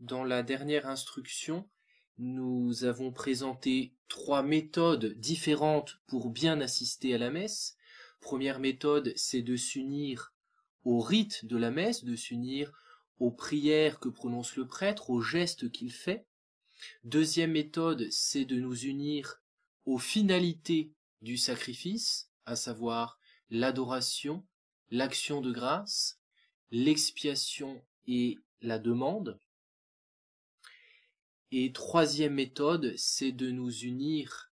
Dans la dernière instruction, nous avons présenté trois méthodes différentes pour bien assister à la messe. Première méthode, c'est de s'unir au rite de la messe, de s'unir aux prières que prononce le prêtre, aux gestes qu'il fait. Deuxième méthode, c'est de nous unir aux finalités du sacrifice, à savoir l'adoration, l'action de grâce, l'expiation et la demande. Et troisième méthode, c'est de nous unir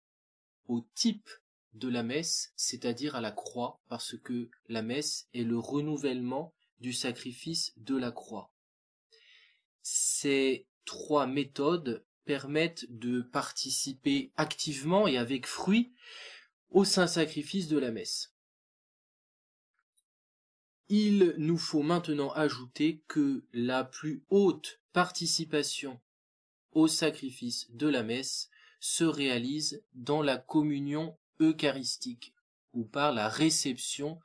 au type de la messe, c'est-à-dire à la croix, parce que la messe est le renouvellement du sacrifice de la croix. Ces trois méthodes permettent de participer activement et avec fruit au saint sacrifice de la messe. Il nous faut maintenant ajouter que la plus haute participation au sacrifice de la messe se réalise dans la communion eucharistique ou par la réception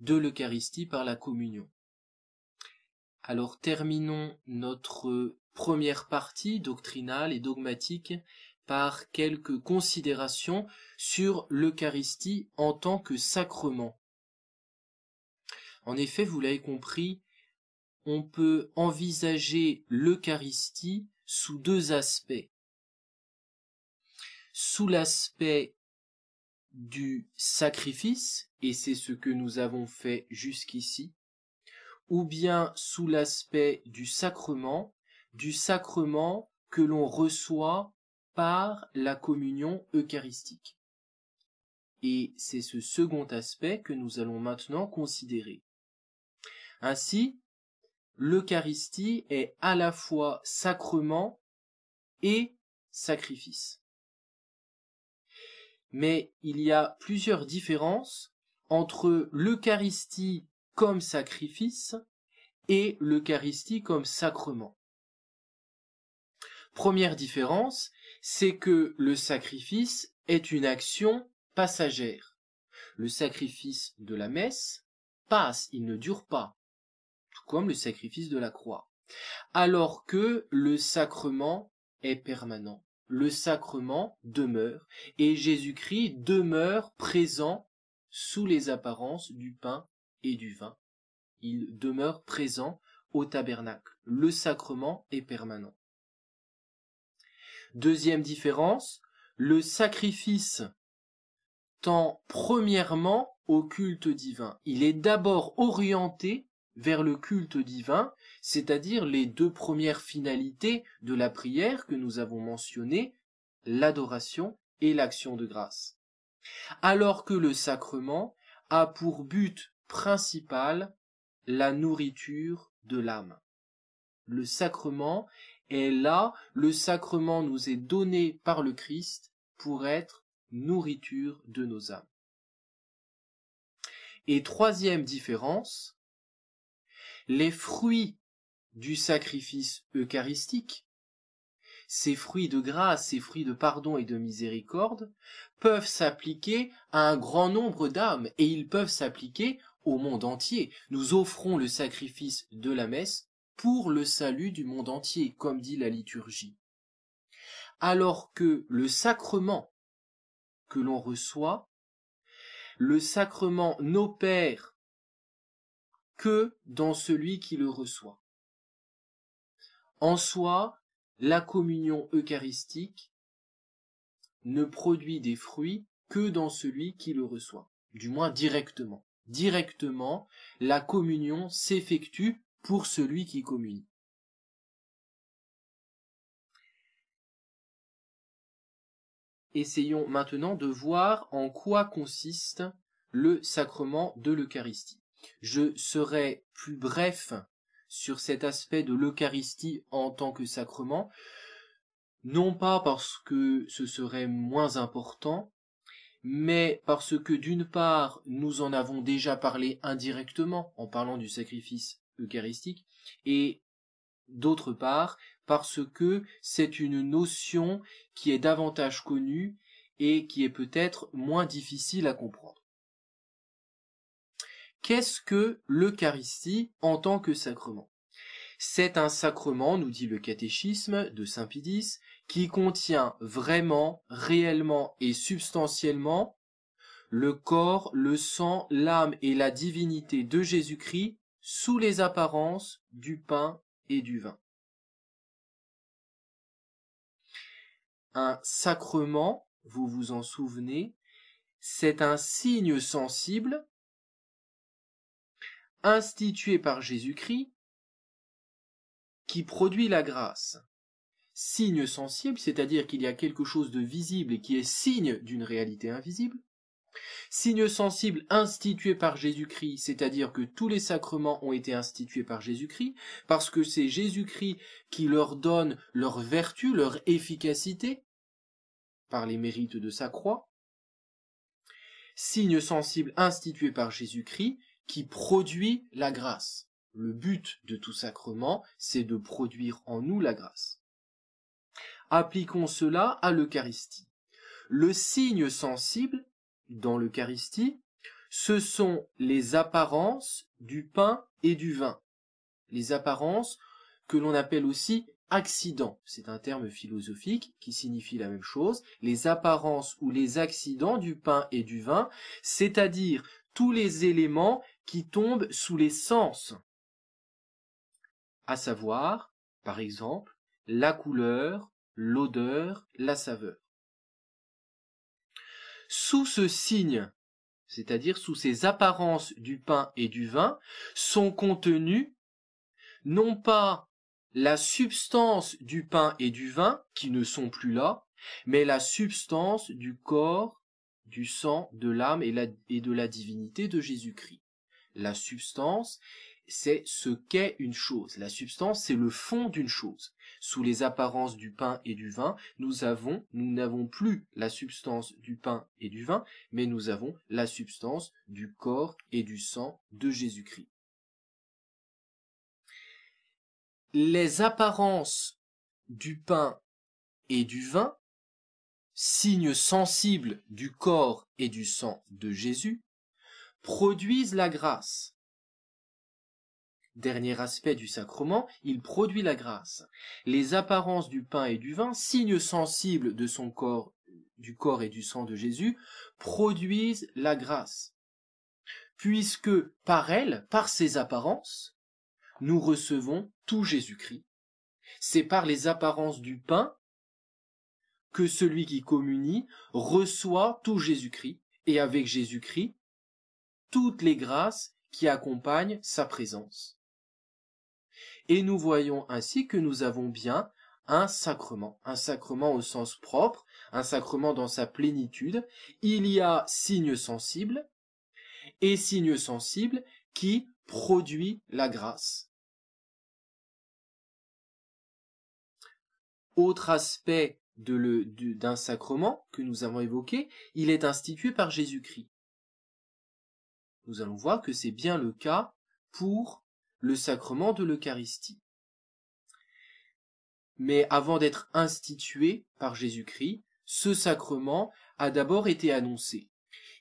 de l'Eucharistie par la communion. Alors terminons notre première partie doctrinale et dogmatique par quelques considérations sur l'Eucharistie en tant que sacrement. En effet, vous l'avez compris, on peut envisager l'Eucharistie sous deux aspects. Sous l'aspect du sacrifice, et c'est ce que nous avons fait jusqu'ici, ou bien sous l'aspect du sacrement, du sacrement que l'on reçoit par la communion eucharistique. Et c'est ce second aspect que nous allons maintenant considérer. Ainsi, l'Eucharistie est à la fois sacrement et sacrifice. Mais il y a plusieurs différences entre l'Eucharistie comme sacrifice et l'Eucharistie comme sacrement. Première différence, c'est que le sacrifice est une action passagère. Le sacrifice de la messe passe, il ne dure pas comme le sacrifice de la croix. Alors que le sacrement est permanent. Le sacrement demeure et Jésus-Christ demeure présent sous les apparences du pain et du vin. Il demeure présent au tabernacle. Le sacrement est permanent. Deuxième différence, le sacrifice tend premièrement au culte divin. Il est d'abord orienté vers le culte divin, c'est-à-dire les deux premières finalités de la prière que nous avons mentionnées, l'adoration et l'action de grâce. Alors que le sacrement a pour but principal la nourriture de l'âme. Le sacrement est là, le sacrement nous est donné par le Christ pour être nourriture de nos âmes. Et troisième différence, les fruits du sacrifice eucharistique, ces fruits de grâce, ces fruits de pardon et de miséricorde, peuvent s'appliquer à un grand nombre d'âmes et ils peuvent s'appliquer au monde entier. Nous offrons le sacrifice de la messe pour le salut du monde entier, comme dit la liturgie. Alors que le sacrement que l'on reçoit, le sacrement pères, que dans celui qui le reçoit. En soi, la communion eucharistique ne produit des fruits que dans celui qui le reçoit, du moins directement. Directement, la communion s'effectue pour celui qui communie. Essayons maintenant de voir en quoi consiste le sacrement de l'Eucharistie. Je serai plus bref sur cet aspect de l'Eucharistie en tant que sacrement, non pas parce que ce serait moins important, mais parce que d'une part, nous en avons déjà parlé indirectement en parlant du sacrifice eucharistique, et d'autre part, parce que c'est une notion qui est davantage connue et qui est peut-être moins difficile à comprendre. Qu'est-ce que l'Eucharistie en tant que sacrement C'est un sacrement, nous dit le catéchisme de Saint Pidis, qui contient vraiment, réellement et substantiellement le corps, le sang, l'âme et la divinité de Jésus-Christ sous les apparences du pain et du vin. Un sacrement, vous vous en souvenez, c'est un signe sensible institué par Jésus-Christ, qui produit la grâce. Signe sensible, c'est-à-dire qu'il y a quelque chose de visible et qui est signe d'une réalité invisible. Signe sensible institué par Jésus-Christ, c'est-à-dire que tous les sacrements ont été institués par Jésus-Christ, parce que c'est Jésus-Christ qui leur donne leur vertu, leur efficacité, par les mérites de sa croix. Signe sensible institué par Jésus-Christ, qui produit la grâce. Le but de tout sacrement, c'est de produire en nous la grâce. Appliquons cela à l'Eucharistie. Le signe sensible dans l'Eucharistie, ce sont les apparences du pain et du vin. Les apparences que l'on appelle aussi accidents. C'est un terme philosophique qui signifie la même chose. Les apparences ou les accidents du pain et du vin, c'est-à-dire tous les éléments qui tombent sous les sens, à savoir, par exemple, la couleur, l'odeur, la saveur. Sous ce signe, c'est-à-dire sous ces apparences du pain et du vin, sont contenus non pas la substance du pain et du vin, qui ne sont plus là, mais la substance du corps du sang, de l'âme et, de la divinité de Jésus-Christ. La substance, c'est ce qu'est une chose. La substance, c'est le fond d'une chose. Sous les apparences du pain et du vin, nous avons, nous n'avons plus la substance du pain et du vin, mais nous avons la substance du corps et du sang de Jésus-Christ. Les apparences du pain et du vin signes sensibles du corps et du sang de Jésus, produisent la grâce. Dernier aspect du sacrement, il produit la grâce. Les apparences du pain et du vin, signes sensibles de son corps, du corps et du sang de Jésus, produisent la grâce. Puisque par elles, par ces apparences, nous recevons tout Jésus-Christ. C'est par les apparences du pain que celui qui communie reçoit tout Jésus-Christ et avec Jésus-Christ toutes les grâces qui accompagnent sa présence. Et nous voyons ainsi que nous avons bien un sacrement, un sacrement au sens propre, un sacrement dans sa plénitude. Il y a signe sensible et signe sensible qui produit la grâce. Autre aspect d'un sacrement que nous avons évoqué, il est institué par Jésus-Christ. Nous allons voir que c'est bien le cas pour le sacrement de l'Eucharistie. Mais avant d'être institué par Jésus-Christ, ce sacrement a d'abord été annoncé.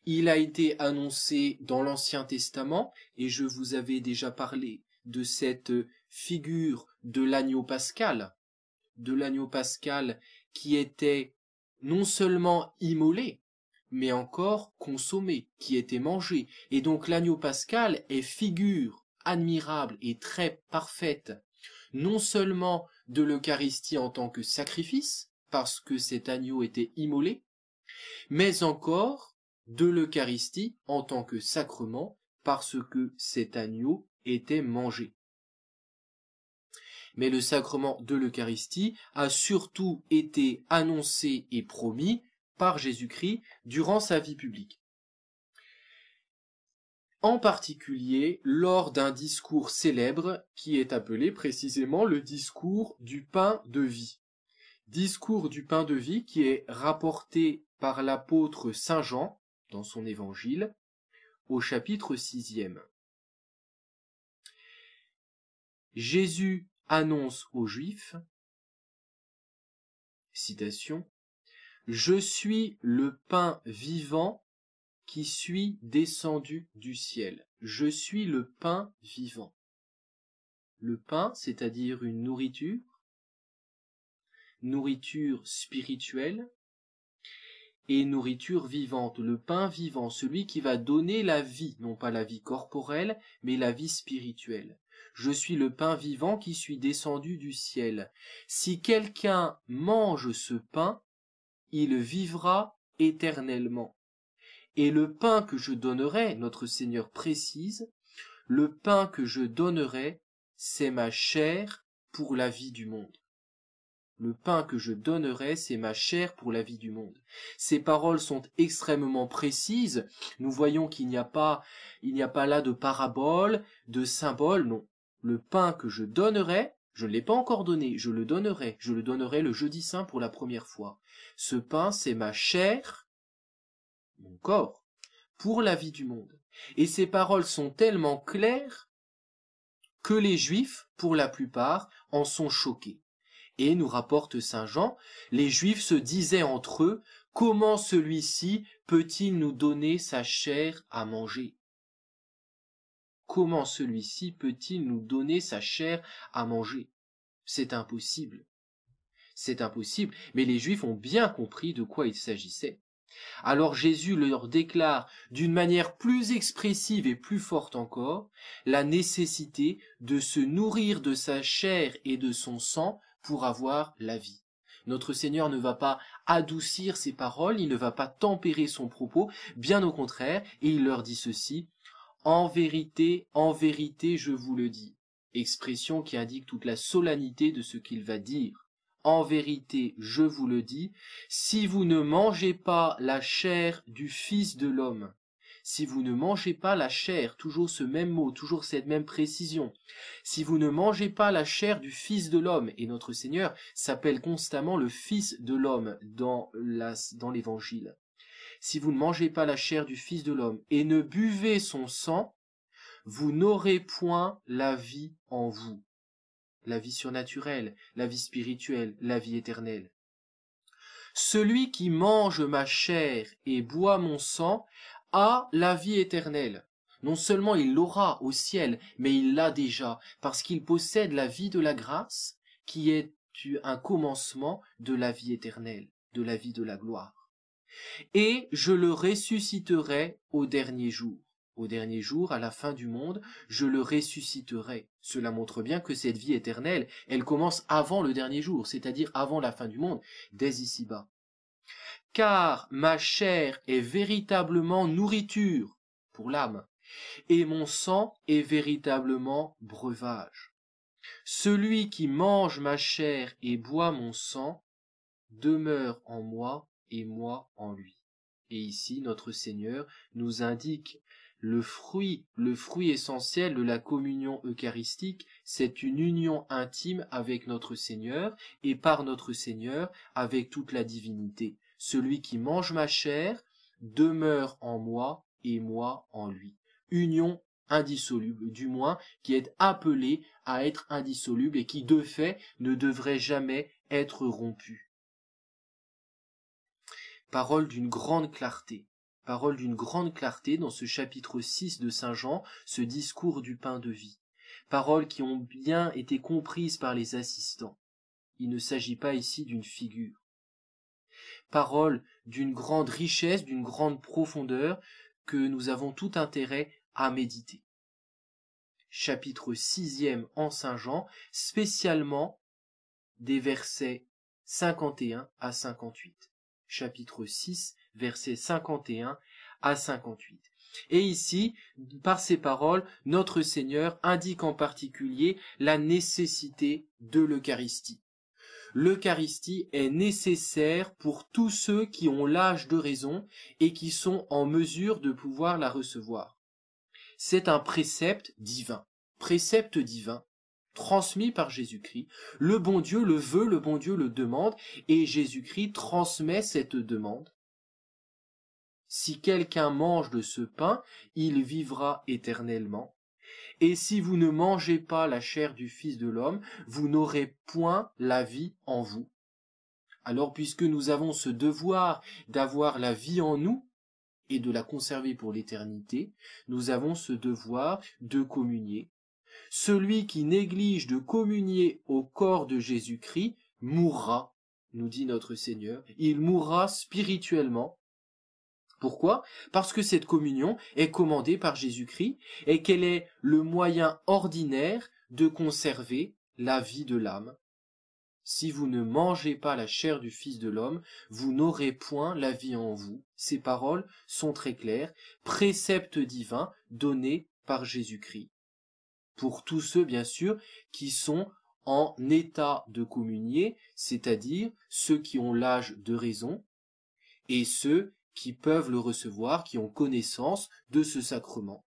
Il a été annoncé dans l'Ancien Testament, et je vous avais déjà parlé de cette figure de l'agneau pascal, de l'agneau pascal qui était non seulement immolé, mais encore consommé, qui était mangé. Et donc l'agneau pascal est figure admirable et très parfaite, non seulement de l'Eucharistie en tant que sacrifice, parce que cet agneau était immolé, mais encore de l'Eucharistie en tant que sacrement, parce que cet agneau était mangé mais le sacrement de l'Eucharistie a surtout été annoncé et promis par Jésus-Christ durant sa vie publique. En particulier lors d'un discours célèbre qui est appelé précisément le discours du pain de vie. Discours du pain de vie qui est rapporté par l'apôtre Saint Jean dans son évangile au chapitre 6. Jésus annonce aux Juifs, citation, Je suis le pain vivant qui suis descendu du ciel. Je suis le pain vivant. Le pain, c'est-à-dire une nourriture, nourriture spirituelle et nourriture vivante, le pain vivant, celui qui va donner la vie, non pas la vie corporelle, mais la vie spirituelle. Je suis le pain vivant qui suis descendu du ciel. Si quelqu'un mange ce pain, il vivra éternellement. Et le pain que je donnerai, notre Seigneur précise, le pain que je donnerai, c'est ma chair pour la vie du monde. Le pain que je donnerai, c'est ma chair pour la vie du monde. Ces paroles sont extrêmement précises. Nous voyons qu'il n'y a pas, il n'y a pas là de parabole, de symbole, non. Le pain que je donnerai, je ne l'ai pas encore donné, je le donnerai, je le donnerai le jeudi saint pour la première fois. Ce pain, c'est ma chair, mon corps, pour la vie du monde. Et ces paroles sont tellement claires que les Juifs, pour la plupart, en sont choqués. Et nous rapporte Saint Jean, les Juifs se disaient entre eux, comment celui-ci peut-il nous donner sa chair à manger comment celui-ci peut-il nous donner sa chair à manger C'est impossible. C'est impossible, mais les Juifs ont bien compris de quoi il s'agissait. Alors Jésus leur déclare d'une manière plus expressive et plus forte encore la nécessité de se nourrir de sa chair et de son sang pour avoir la vie. Notre Seigneur ne va pas adoucir ses paroles, il ne va pas tempérer son propos, bien au contraire, et il leur dit ceci, en vérité, en vérité, je vous le dis. Expression qui indique toute la solennité de ce qu'il va dire. En vérité, je vous le dis, si vous ne mangez pas la chair du Fils de l'homme, si vous ne mangez pas la chair, toujours ce même mot, toujours cette même précision, si vous ne mangez pas la chair du Fils de l'homme, et notre Seigneur s'appelle constamment le Fils de l'homme dans l'Évangile, si vous ne mangez pas la chair du Fils de l'homme et ne buvez son sang, vous n'aurez point la vie en vous. La vie surnaturelle, la vie spirituelle, la vie éternelle. Celui qui mange ma chair et boit mon sang a la vie éternelle. Non seulement il l'aura au ciel, mais il l'a déjà, parce qu'il possède la vie de la grâce, qui est un commencement de la vie éternelle, de la vie de la gloire et je le ressusciterai au dernier jour. Au dernier jour, à la fin du monde, je le ressusciterai. Cela montre bien que cette vie éternelle, elle commence avant le dernier jour, c'est-à-dire avant la fin du monde, dès ici-bas. Car ma chair est véritablement nourriture pour l'âme, et mon sang est véritablement breuvage. Celui qui mange ma chair et boit mon sang demeure en moi et moi en lui. Et ici, notre Seigneur nous indique le fruit, le fruit essentiel de la communion eucharistique, c'est une union intime avec notre Seigneur et par notre Seigneur avec toute la divinité. Celui qui mange ma chair demeure en moi et moi en lui. Union indissoluble, du moins qui est appelée à être indissoluble et qui de fait ne devrait jamais être rompue. Parole d'une grande clarté. Parole d'une grande clarté dans ce chapitre 6 de Saint Jean, ce discours du pain de vie. Paroles qui ont bien été comprises par les assistants. Il ne s'agit pas ici d'une figure. Parole d'une grande richesse, d'une grande profondeur, que nous avons tout intérêt à méditer. Chapitre 6 en Saint Jean, spécialement des versets 51 à 58 chapitre 6, versets 51 à 58. Et ici, par ces paroles, notre Seigneur indique en particulier la nécessité de l'Eucharistie. L'Eucharistie est nécessaire pour tous ceux qui ont l'âge de raison et qui sont en mesure de pouvoir la recevoir. C'est un précepte divin. Précepte divin, transmis par Jésus-Christ. Le bon Dieu le veut, le bon Dieu le demande, et Jésus-Christ transmet cette demande. Si quelqu'un mange de ce pain, il vivra éternellement. Et si vous ne mangez pas la chair du Fils de l'homme, vous n'aurez point la vie en vous. Alors puisque nous avons ce devoir d'avoir la vie en nous et de la conserver pour l'éternité, nous avons ce devoir de communier, celui qui néglige de communier au corps de Jésus-Christ mourra, nous dit notre Seigneur. Il mourra spirituellement. Pourquoi Parce que cette communion est commandée par Jésus-Christ et qu'elle est le moyen ordinaire de conserver la vie de l'âme. Si vous ne mangez pas la chair du Fils de l'homme, vous n'aurez point la vie en vous. Ces paroles sont très claires, préceptes divins donnés par Jésus-Christ pour tous ceux, bien sûr, qui sont en état de communier, c'est-à-dire ceux qui ont l'âge de raison et ceux qui peuvent le recevoir, qui ont connaissance de ce sacrement.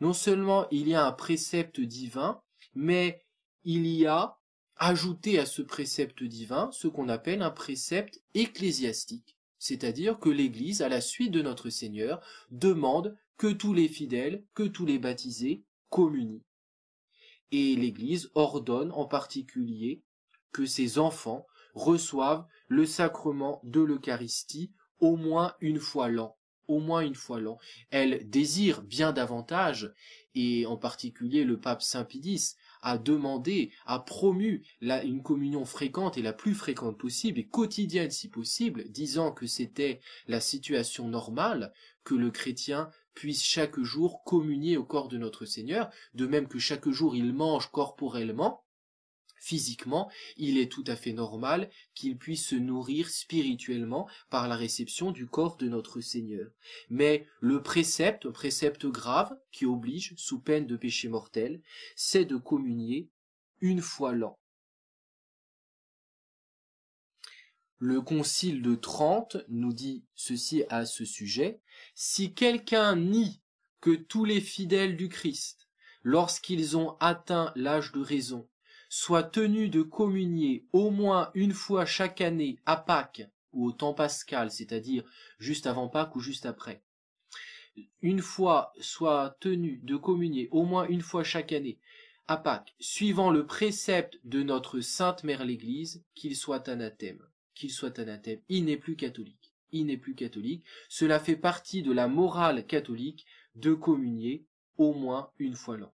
Non seulement il y a un précepte divin, mais il y a ajouté à ce précepte divin ce qu'on appelle un précepte ecclésiastique, c'est-à-dire que l'Église, à la suite de notre Seigneur, demande que tous les fidèles, que tous les baptisés communient. Et l'Église ordonne en particulier que ses enfants reçoivent le sacrement de l'Eucharistie au moins une fois l'an. Au moins une fois l'an. Elle désire bien davantage, et en particulier le pape Saint Pidis a demandé, a promu une communion fréquente et la plus fréquente possible, et quotidienne si possible, disant que c'était la situation normale que le chrétien puisse chaque jour communier au corps de notre Seigneur, de même que chaque jour il mange corporellement, physiquement, il est tout à fait normal qu'il puisse se nourrir spirituellement par la réception du corps de notre Seigneur. Mais le précepte, un précepte grave, qui oblige, sous peine de péché mortel, c'est de communier une fois l'an, Le concile de Trente nous dit ceci à ce sujet. Si quelqu'un nie que tous les fidèles du Christ, lorsqu'ils ont atteint l'âge de raison, soient tenus de communier au moins une fois chaque année à Pâques ou au temps pascal, c'est-à-dire juste avant Pâques ou juste après, une fois soit tenus de communier au moins une fois chaque année à Pâques, suivant le précepte de notre Sainte Mère l'Église, qu'il soit anathème qu'il soit anathème. Il n'est plus catholique. Il n'est plus catholique. Cela fait partie de la morale catholique de communier au moins une fois l'an.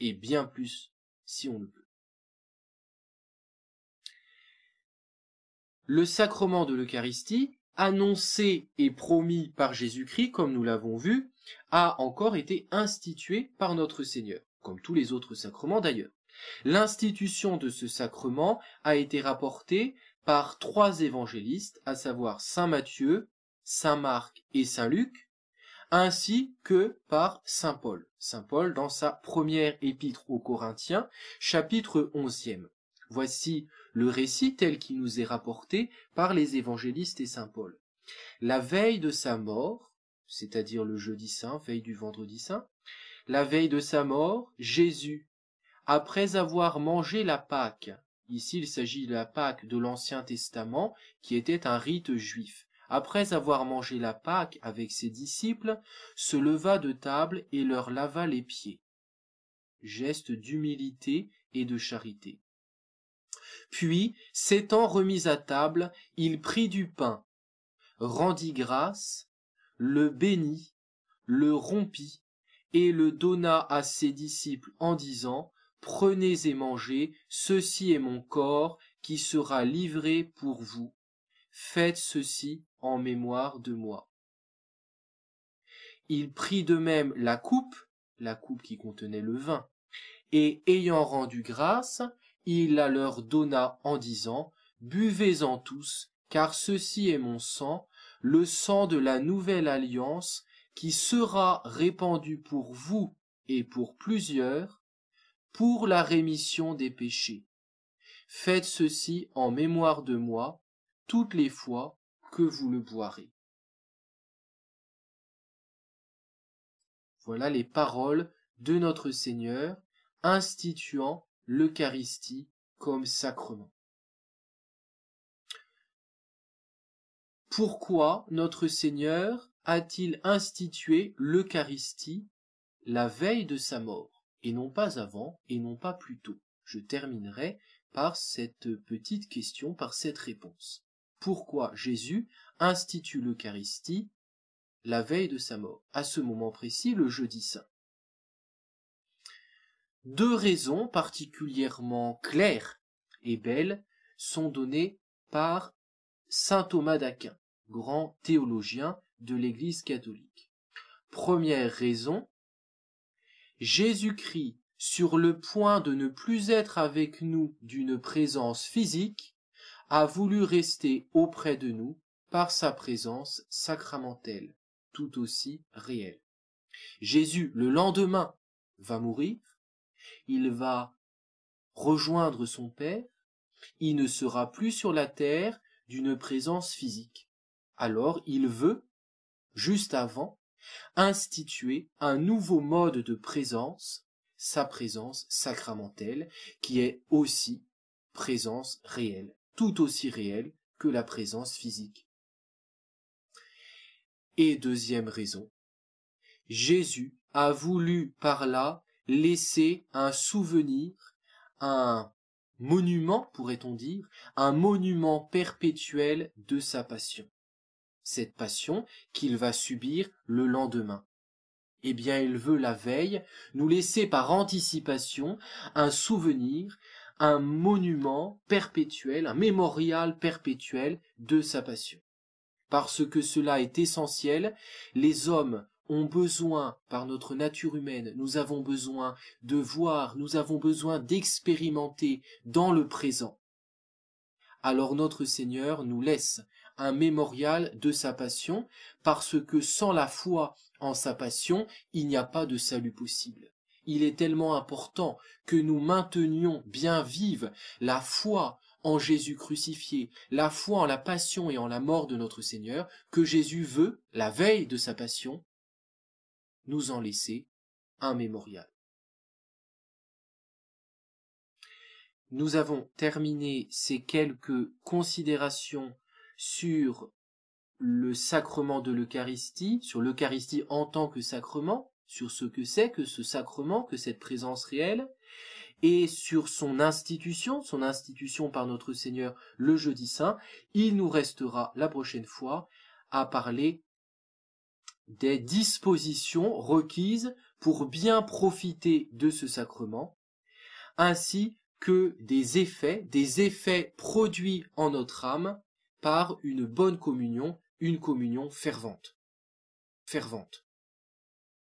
Et bien plus si on le peut. Le sacrement de l'Eucharistie, annoncé et promis par Jésus-Christ, comme nous l'avons vu, a encore été institué par notre Seigneur, comme tous les autres sacrements d'ailleurs. L'institution de ce sacrement a été rapportée par trois évangélistes, à savoir Saint Matthieu, Saint Marc et Saint Luc, ainsi que par Saint Paul. Saint Paul dans sa première épître aux Corinthiens, chapitre 11e. Voici le récit tel qu'il nous est rapporté par les évangélistes et Saint Paul. La veille de sa mort, c'est-à-dire le jeudi saint, veille du vendredi saint, la veille de sa mort, Jésus, après avoir mangé la Pâque, Ici, il s'agit de la Pâque de l'Ancien Testament, qui était un rite juif. Après avoir mangé la Pâque avec ses disciples, se leva de table et leur lava les pieds. Geste d'humilité et de charité. Puis, s'étant remis à table, il prit du pain, rendit grâce, le bénit, le rompit, et le donna à ses disciples en disant, Prenez et mangez, ceci est mon corps qui sera livré pour vous. Faites ceci en mémoire de moi. Il prit de même la coupe, la coupe qui contenait le vin, et ayant rendu grâce, il la leur donna en disant, Buvez-en tous, car ceci est mon sang, le sang de la nouvelle alliance, qui sera répandu pour vous et pour plusieurs pour la rémission des péchés. Faites ceci en mémoire de moi toutes les fois que vous le boirez. Voilà les paroles de notre Seigneur instituant l'Eucharistie comme sacrement. Pourquoi notre Seigneur a-t-il institué l'Eucharistie la veille de sa mort et non pas avant, et non pas plus tôt. Je terminerai par cette petite question, par cette réponse. Pourquoi Jésus institue l'Eucharistie la veille de sa mort, à ce moment précis, le jeudi saint Deux raisons particulièrement claires et belles sont données par saint Thomas d'Aquin, grand théologien de l'Église catholique. Première raison, Jésus-Christ sur le point de ne plus être avec nous d'une présence physique, a voulu rester auprès de nous par sa présence sacramentelle, tout aussi réelle. Jésus, le lendemain, va mourir, il va rejoindre son Père, il ne sera plus sur la terre d'une présence physique. Alors il veut, juste avant, instituer un nouveau mode de présence, sa présence sacramentelle, qui est aussi présence réelle, tout aussi réelle que la présence physique. Et deuxième raison, Jésus a voulu par là laisser un souvenir, un monument, pourrait-on dire, un monument perpétuel de sa passion cette passion qu'il va subir le lendemain. Eh bien, il veut la veille nous laisser par anticipation un souvenir, un monument perpétuel, un mémorial perpétuel de sa passion. Parce que cela est essentiel, les hommes ont besoin, par notre nature humaine, nous avons besoin de voir, nous avons besoin d'expérimenter dans le présent. Alors notre Seigneur nous laisse un mémorial de sa passion, parce que sans la foi en sa passion, il n'y a pas de salut possible. Il est tellement important que nous maintenions bien vive la foi en Jésus crucifié, la foi en la passion et en la mort de notre Seigneur, que Jésus veut, la veille de sa passion, nous en laisser un mémorial. Nous avons terminé ces quelques considérations sur le sacrement de l'Eucharistie, sur l'Eucharistie en tant que sacrement, sur ce que c'est que ce sacrement, que cette présence réelle, et sur son institution, son institution par notre Seigneur le jeudi saint, il nous restera la prochaine fois à parler des dispositions requises pour bien profiter de ce sacrement, ainsi que des effets, des effets produits en notre âme par une bonne communion, une communion fervente. Fervente.